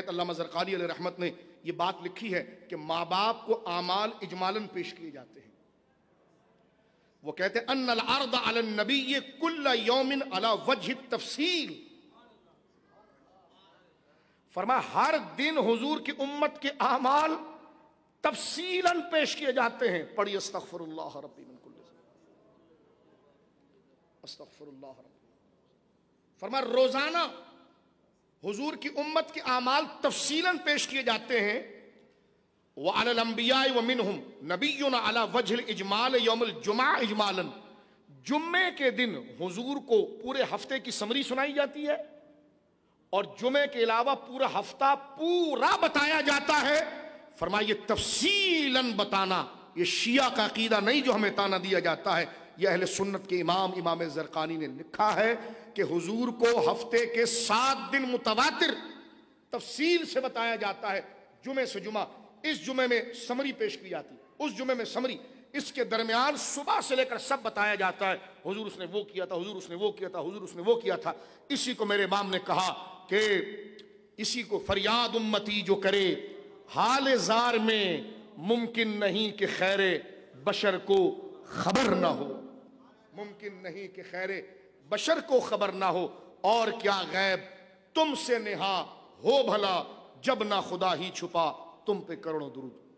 बहत अल्लाह जरकारी रहमत ने यह बात लिखी है कि माँ बाप को आमाल इजमालन पेश किए जाते हैं वो कहते हैं अन नबी ये कुल्ला योमिन अला वजह तफसील फरमा हर दिन हुजूर की उम्मत के आमाल तफसीलन पेश किए जाते हैं पढ़िए अस्तफर अस्तफर फरमा रोजाना हुजूर की उम्मत के अमाल तफसीलन पेश किए जाते हैं व अलम्बिया व हम नबी अला वजल इजमाल यौमल जुमा इजमालन जुम्मे के दिन हुजूर को पूरे हफ्ते की समरी सुनाई जाती है और जुमे के अलावा पूरा हफ्ता पूरा बताया जाता है फरमाइए तफसीलन बताना ये शिया का अकीदा नहीं जो हमें ताना दिया जाता है यह अहल सुन्नत के इमाम इमाम जरकानी ने लिखा है कि हुजूर को हफ्ते के सात दिन मुतवातिर तफसील से बताया जाता है जुमे से जुमा इस जुमे में समरी पेश की जाती है उस जुमे में समरी इसके दरमियान सुबह से लेकर सब बताया जाता है हुजूर उसने वो किया था हुजूर उसने वो किया था हुजूर उसने वो किया था इसी को मेरे इमाम ने कहा कि इसी को फरियाद उम्मती जो करे हाल जार में मुमकिन नहीं कि खैर बशर को खबर ना हो मुमकिन नहीं कि खैर बशर को खबर ना हो और क्या गैब तुमसे नेहा हो भला जब ना खुदा ही छुपा तुम पे करोड़ों दुरुद